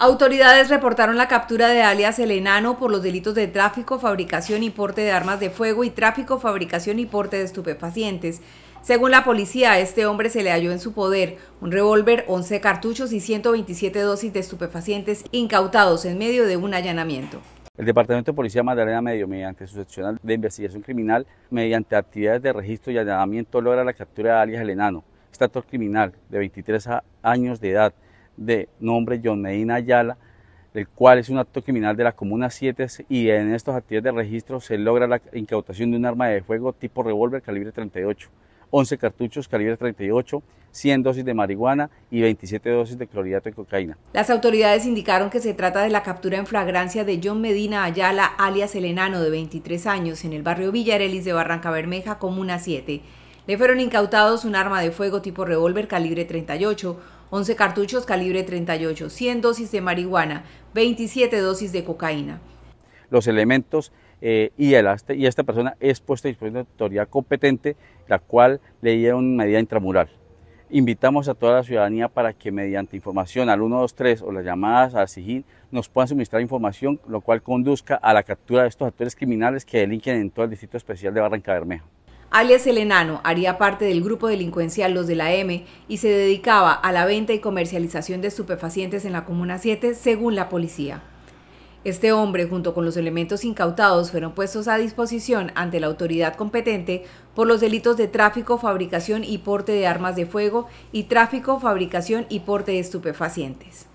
Autoridades reportaron la captura de alias El Enano por los delitos de tráfico, fabricación y porte de armas de fuego y tráfico, fabricación y porte de estupefacientes. Según la policía, a este hombre se le halló en su poder un revólver, 11 cartuchos y 127 dosis de estupefacientes incautados en medio de un allanamiento. El Departamento de Policía de Magdalena Medio, mediante su seccional de investigación criminal, mediante actividades de registro y allanamiento, logra la captura de alias El Enano. criminal, de 23 años de edad, de nombre John Medina Ayala, el cual es un acto criminal de la Comuna 7 y en estos actividades de registro se logra la incautación de un arma de fuego tipo revólver calibre 38, 11 cartuchos calibre 38, 100 dosis de marihuana y 27 dosis de clorhidrato de cocaína. Las autoridades indicaron que se trata de la captura en flagrancia de John Medina Ayala, alias El de 23 años, en el barrio Villarelis de Barranca Bermeja, Comuna 7. Le fueron incautados un arma de fuego tipo revólver calibre 38, 11 cartuchos calibre 38, 100 dosis de marihuana, 27 dosis de cocaína. Los elementos eh, y, el, y esta persona es puesta a disposición de autoridad competente, la cual le dieron medida intramural. Invitamos a toda la ciudadanía para que mediante información al 123 o las llamadas al SIGIN nos puedan suministrar información, lo cual conduzca a la captura de estos actores criminales que delinquen en todo el Distrito Especial de Barranca Bermeja alias El Enano, haría parte del grupo delincuencial Los de la M y se dedicaba a la venta y comercialización de estupefacientes en la Comuna 7, según la policía. Este hombre, junto con los elementos incautados, fueron puestos a disposición ante la autoridad competente por los delitos de tráfico, fabricación y porte de armas de fuego y tráfico, fabricación y porte de estupefacientes.